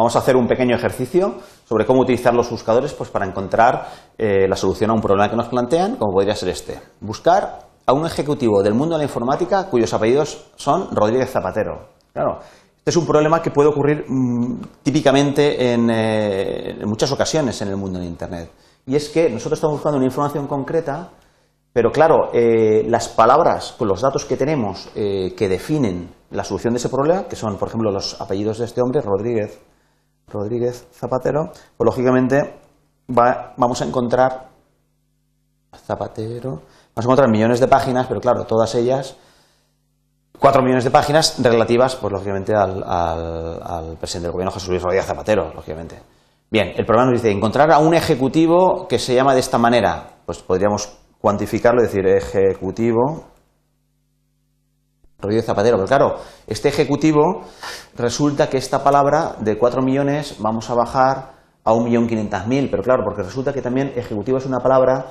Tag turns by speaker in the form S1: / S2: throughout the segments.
S1: Vamos a hacer un pequeño ejercicio sobre cómo utilizar los buscadores pues, para encontrar eh, la solución a un problema que nos plantean, como podría ser este. Buscar a un ejecutivo del mundo de la informática cuyos apellidos son Rodríguez Zapatero. Claro, este es un problema que puede ocurrir mm, típicamente eh, en, muchas ocasiones en el mundo de Internet. Y es que nosotros estamos buscando una información concreta, pero claro, eh, las palabras los datos que tenemos que definen la solución de ese problema, que son, por ejemplo, los apellidos de este hombre, Rodríguez, Rodríguez Zapatero, pues lógicamente vamos a encontrar Zapatero, vamos a encontrar millones de páginas, pero claro, todas ellas, cuatro millones de páginas relativas, pues lógicamente al, presidente del gobierno Jesús Luis Rodríguez Zapatero, lógicamente. Bien, el problema nos dice encontrar a un ejecutivo que se llama de esta manera, pues podríamos cuantificarlo decir ejecutivo Rodríguez Zapatero. Pero claro, este ejecutivo resulta que esta palabra de 4 millones vamos a bajar a 1.500.000, pero claro, porque resulta que también ejecutivo es una palabra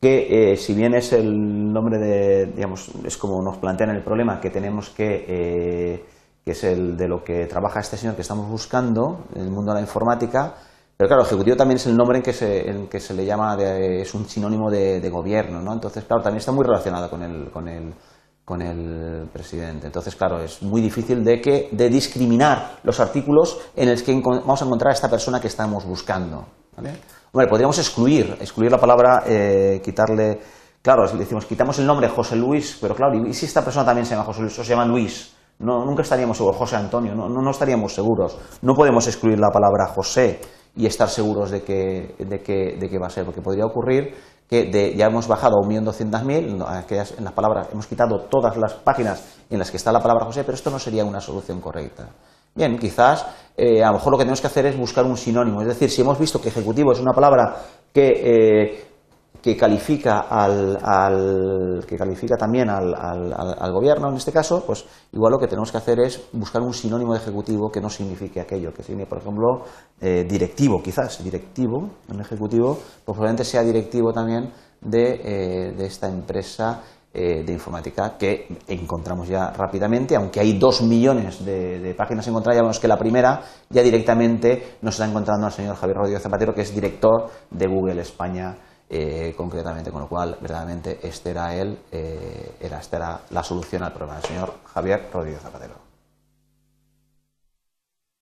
S1: que eh, si bien es el nombre de, digamos, es como nos plantean el problema que tenemos que, eh, que es el de lo que trabaja este señor que estamos buscando en el mundo de la informática, pero claro, ejecutivo también es el nombre en que se, en que se le llama, es un sinónimo de, de gobierno, ¿no? Entonces, claro, también está muy relacionado con el, con el con el presidente. Entonces, claro, es muy difícil de, que, de discriminar los artículos en los que vamos a encontrar a esta persona que estamos buscando. podríamos excluir, excluir la palabra, eh, quitarle, claro, le decimos, quitamos el nombre José Luis, pero claro, ¿y si esta persona también se llama José Luis o se llama Luis? No, nunca estaríamos seguros, José Antonio, no, no estaríamos seguros. No podemos excluir la palabra José y estar seguros de que, de que, de que va a ser, porque podría ocurrir que de, ya hemos bajado a 1.200.000, en las palabras, hemos quitado todas las páginas en las que está la palabra José, pero esto no sería una solución correcta. Bien, quizás eh, a lo mejor lo que tenemos que hacer es buscar un sinónimo, es decir, si hemos visto que ejecutivo es una palabra que eh, que califica, que califica también al, gobierno, en este caso, pues igual lo que tenemos que hacer es buscar un sinónimo de ejecutivo que no signifique aquello, que signifique, por ejemplo, eh, directivo, quizás, directivo, un ejecutivo, pues probablemente sea directivo también de, eh, esta empresa eh, de informática que encontramos ya rápidamente, aunque hay dos millones de, de páginas encontradas, ya vemos que la primera ya directamente nos está encontrando al señor Javier Rodríguez Zapatero, que es director de Google España eh, concretamente, con lo cual verdaderamente este era él, eh, era, esta era la solución al problema, del señor Javier Rodríguez Zapatero.